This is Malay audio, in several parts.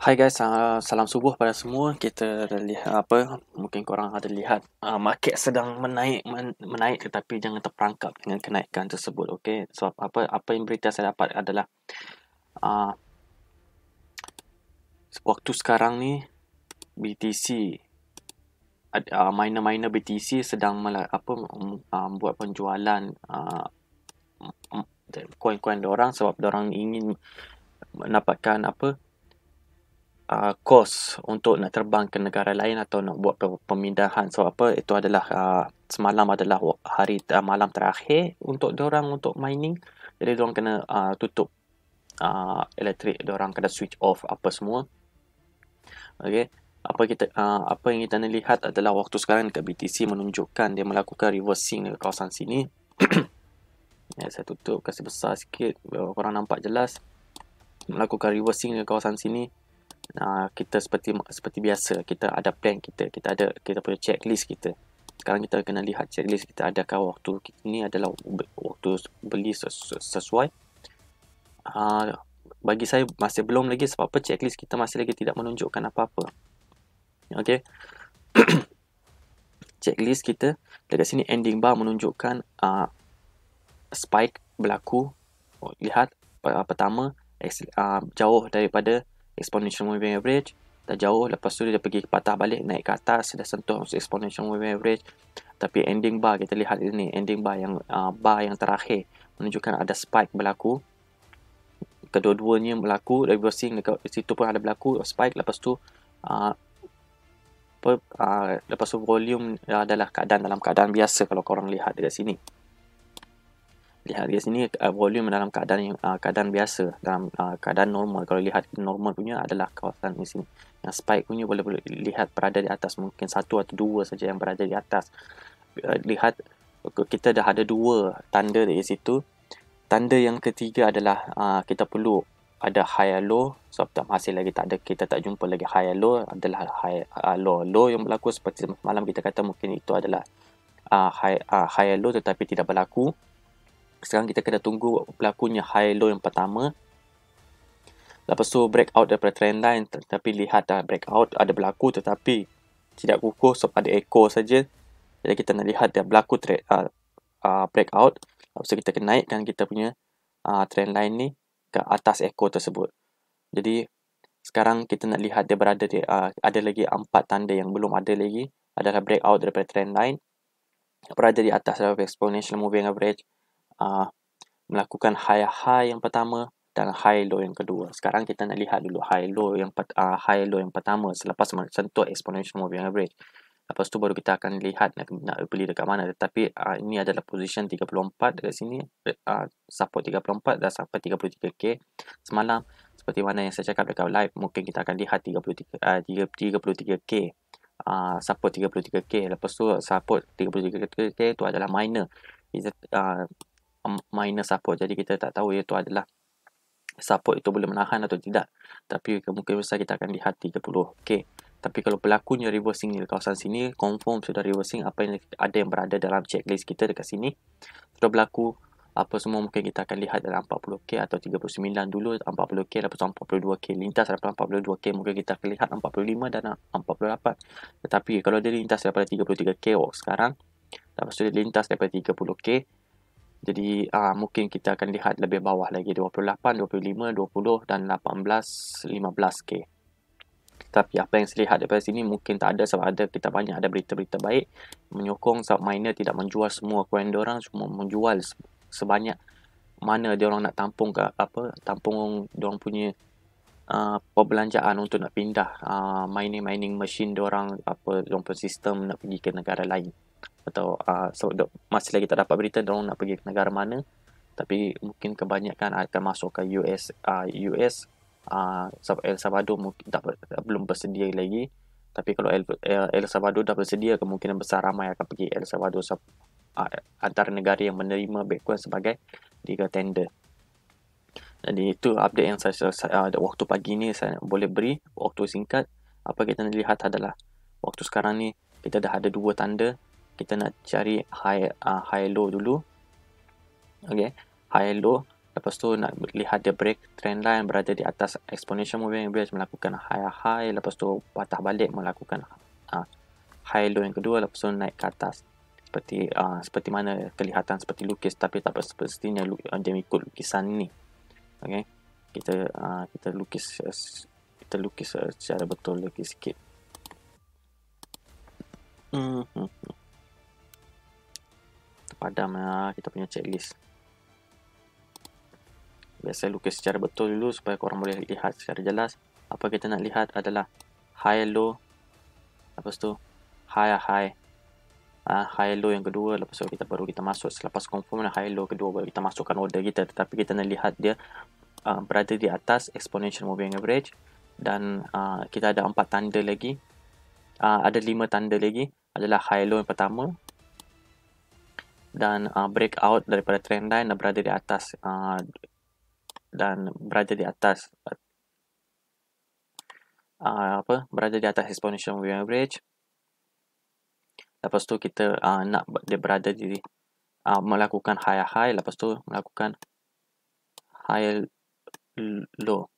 Hai guys, uh, salam subuh pada semua. Kita ada lihat ah, apa? Mungkin korang ada lihat uh, market sedang menaik men- menaik tetapi jangan terperangkap dengan kenaikan tersebut, okey. Sebab so, apa apa yang berita saya dapat adalah uh, waktu sekarang ni BTC uh, miner-miner BTC sedang mel- apa um, buat penjualan uh, koin-koin orang sebab orang ingin mendapatkan apa? uh, kos untuk nak terbang ke negara lain atau nak buat pemindahan so apa itu adalah uh, semalam adalah hari uh, malam terakhir untuk orang untuk mining jadi orang kena uh, tutup uh, elektrik orang kena switch off apa semua okey apa kita uh, apa yang kita nak lihat adalah waktu sekarang dekat BTC menunjukkan dia melakukan reversing dekat kawasan sini ya, saya tutup kasih besar sikit orang nampak jelas melakukan reversing dekat kawasan sini uh, kita seperti seperti biasa kita ada plan kita kita ada kita punya checklist kita sekarang kita kena lihat checklist kita adakah waktu ini adalah waktu beli sesuai uh, bagi saya masih belum lagi sebab apa checklist kita masih lagi tidak menunjukkan apa-apa okey checklist kita dekat sini ending bar menunjukkan uh, spike berlaku oh, lihat uh, pertama uh, jauh daripada exponential moving average dah jauh lepas tu dia pergi patah balik naik ke atas dah sentuh exponential moving average tapi ending bar kita lihat ini ending bar yang uh, bar yang terakhir menunjukkan ada spike berlaku kedua-duanya berlaku reversing dekat situ pun ada berlaku spike lepas tu uh, ah, per, uh, ah, lepas tu volume adalah keadaan dalam keadaan biasa kalau korang lihat dekat sini lihat di sini uh, volume dalam keadaan yang uh, keadaan biasa dalam uh, keadaan normal kalau lihat normal punya adalah kawasan di sini yang spike punya boleh boleh lihat berada di atas mungkin satu atau dua saja yang berada di atas uh, lihat kita dah ada dua tanda di situ tanda yang ketiga adalah uh, kita perlu ada high and low so masih lagi tak ada kita tak jumpa lagi high and low adalah high uh, low low yang berlaku seperti malam kita kata mungkin itu adalah uh, high uh, high and low tetapi tidak berlaku sekarang kita kena tunggu pelakunya high low yang pertama lepas tu breakout daripada trend line tapi lihat dah breakout ada berlaku tetapi tidak kukuh sebab ada echo saja jadi kita nak lihat dia berlaku trend uh, ah, uh, ah, breakout lepas tu kita kena naikkan kita punya uh, trend line ni ke atas echo tersebut jadi sekarang kita nak lihat dia berada di uh, ada lagi empat tanda yang belum ada lagi adalah breakout daripada trend line berada di atas daripada exponential moving average uh, melakukan high-high yang pertama dan high-low yang kedua. Sekarang kita nak lihat dulu high-low yang, uh, high yang pertama selepas sentuh exponential moving average. Lepas tu baru kita akan lihat nak, nak beli dekat mana. Tetapi uh, ini adalah position 34 dekat sini. Uh, support 34 dah sampai 33K. Semalam seperti mana yang saya cakap dekat live, mungkin kita akan lihat 33, uh, 33K. Uh, support 33K. Lepas tu support 33K tu adalah minor. Uh, Minus support jadi kita tak tahu iaitu adalah support itu boleh menahan atau tidak tapi kemungkinan besar kita akan lihat 30 okey tapi kalau pelakunya reversing ni kawasan sini confirm sudah reversing apa yang ada yang berada dalam checklist kita dekat sini sudah berlaku apa semua mungkin kita akan lihat dalam 40k atau 39 dulu 40k lepas 42k lintas daripada 42k mungkin kita akan lihat 45 dan 48 tetapi kalau dia lintas daripada 33k oh, sekarang lepas tu dia lintas daripada 30k jadi uh, mungkin kita akan lihat lebih bawah lagi 28, 25, 20 dan 18, 15 K. Tapi apa yang saya lihat daripada sini mungkin tak ada sebab ada kita banyak ada berita-berita baik menyokong sebab miner tidak menjual semua coin dia orang cuma menjual sebanyak mana dia orang nak tampung ke apa tampung dia orang punya uh, perbelanjaan untuk nak pindah uh, ah, mining mining machine dia orang apa dia orang sistem nak pergi ke negara lain atau uh, so, the, masih lagi tak dapat berita dia nak pergi ke negara mana tapi mungkin kebanyakan akan masuk ke US uh, ah, US uh, ah, El Salvador mungkin tak, tak belum bersedia lagi tapi kalau El, El Salvador dah bersedia kemungkinan besar ramai akan pergi El Salvador so, uh, antara negara yang menerima Bitcoin sebagai legal tender jadi itu update yang saya, ada uh, waktu pagi ni saya boleh beri waktu singkat apa kita lihat adalah waktu sekarang ni kita dah ada dua tanda kita nak cari high uh, high low dulu okey high low lepas tu nak lihat dia break trend line berada di atas exponential moving average melakukan high high lepas tu patah balik melakukan uh, high low yang kedua lepas tu naik ke atas seperti uh, seperti mana kelihatan seperti lukis tapi tak seperti semestinya uh, dia ikut lukisan ni okey kita uh, kita lukis uh, kita lukis uh, secara betul lagi sikit hmm. Hmm, hmm padam lah kita punya checklist biasa lukis secara betul dulu supaya korang boleh lihat secara jelas apa kita nak lihat adalah high low lepas tu high high Uh, high low yang kedua lepas tu kita baru kita masuk selepas confirm lah high low kedua baru kita masukkan order kita tetapi kita nak lihat dia uh, berada di atas exponential moving average dan uh, kita ada empat tanda lagi uh, ada lima tanda lagi adalah high low yang pertama dan uh, break out daripada trend line dan berada di atas uh, dan berada di atas uh, apa berada di atas exponential moving average lepas tu kita uh, nak dia berada di uh, melakukan high high lepas tu melakukan high low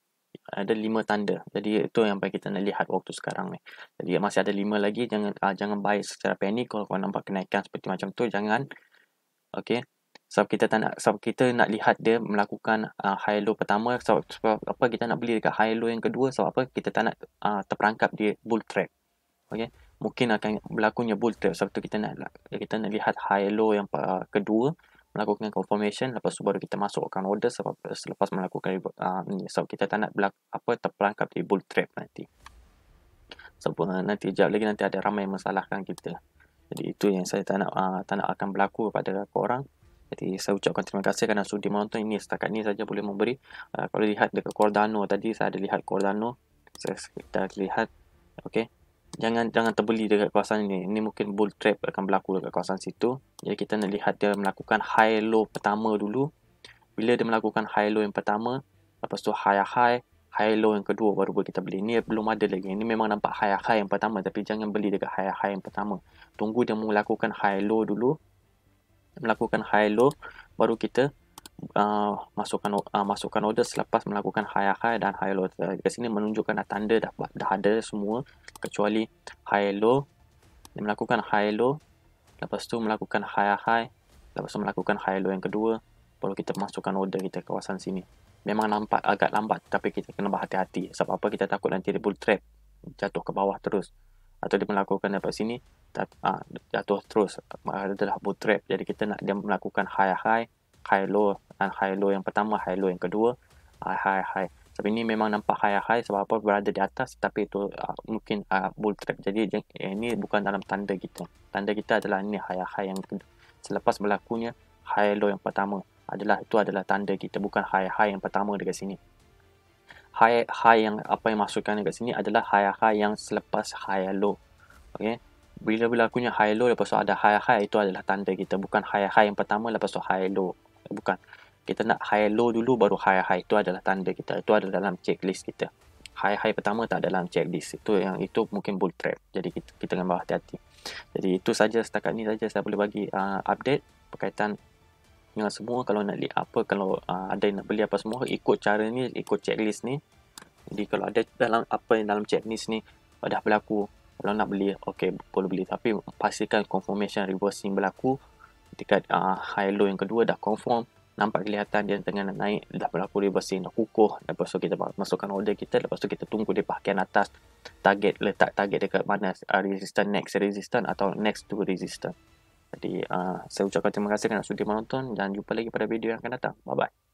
ada lima tanda. Jadi itu yang baik kita nak lihat waktu sekarang ni. Jadi masih ada lima lagi jangan uh, jangan buy secara panik kalau kau nampak kenaikan seperti macam tu jangan okay sebab kita tak nak sebab kita nak lihat dia melakukan uh, high low pertama sebab, sebab apa kita nak beli dekat high low yang kedua sebab apa kita tak nak uh, terperangkap dia bull trap Okay, mungkin akan berlakunya bull trap sebab tu kita nak kita nak lihat high low yang uh, kedua melakukan confirmation lepas tu baru kita masukkan order sebab eh, selepas melakukan uh, ni sebab kita tak nak berlaku, apa terperangkap di bull trap nanti sebab so, nanti jap lagi nanti ada ramai yang masalahkan kita jadi itu yang saya tak nak uh, tak nak akan berlaku kepada kau orang. Jadi saya ucapkan terima kasih kerana sudi menonton ini setakat ini saja boleh memberi. Uh, kalau lihat dekat Cordano tadi saya ada lihat Cordano. Saya kita lihat okey. Jangan jangan terbeli dekat kawasan ini. Ini mungkin bull trap akan berlaku dekat kawasan situ. Jadi kita nak lihat dia melakukan high low pertama dulu. Bila dia melakukan high low yang pertama, lepas tu high high, high low yang kedua baru kita beli. Ni belum ada lagi. Ini memang nampak high high yang pertama tapi jangan beli dekat high high yang pertama. Tunggu dia melakukan high low dulu. Melakukan high low baru kita uh, masukkan uh, masukkan order selepas melakukan high high dan high low. Di uh, sini menunjukkan uh, tanda dah, dah ada semua kecuali high low. Dia melakukan high low lepas tu melakukan high high lepas tu melakukan high low yang kedua kalau kita masukkan order kita ke kawasan sini. Memang nampak agak lambat tapi kita kena berhati-hati sebab apa kita takut nanti dia bull trap jatuh ke bawah terus atau dia melakukan dekat sini tak, ha, ah, jatuh terus adalah bull trap jadi kita nak dia melakukan high high high low dan high low yang pertama high low yang kedua high high, high. Tapi ini memang nampak high-high sebab apa berada di atas tapi itu uh, mungkin uh, ah, bull trap. Jadi eh, ini bukan dalam tanda kita. Tanda kita adalah ini high-high yang selepas berlakunya high-low yang pertama adalah itu adalah tanda kita bukan high-high yang pertama dekat sini. High-high yang apa yang masukkan dekat sini adalah high-high yang selepas high-low. okey Bila berlakunya high-low lepas tu ada high-high itu adalah tanda kita bukan high-high yang pertama lepas tu high-low. Bukan. Kita nak high-low dulu baru high-high itu adalah tanda kita. Itu adalah dalam checklist kita. High-high pertama tak dalam checklist. Itu yang itu mungkin bull trap. Jadi kita, kita kena berhati-hati. Jadi itu saja setakat ni saja saya boleh bagi uh, update berkaitan yang semua kalau nak beli apa, kalau uh, ada yang nak beli apa semua, ikut cara ni, ikut checklist ni. Jadi kalau ada dalam apa yang dalam checklist ni oh, dah berlaku, kalau nak beli, okey boleh beli. Tapi pastikan confirmation reversing berlaku ketika uh, high low yang kedua dah confirm nampak kelihatan dia tengah nak naik dah berlaku reversing dah kukuh lepas tu kita masukkan order kita lepas tu kita tunggu di bahagian atas target letak target dekat mana uh, ah, resistance next resistance atau next to resistance jadi uh, saya ucapkan terima kasih kerana sudi menonton dan jumpa lagi pada video yang akan datang. Bye bye.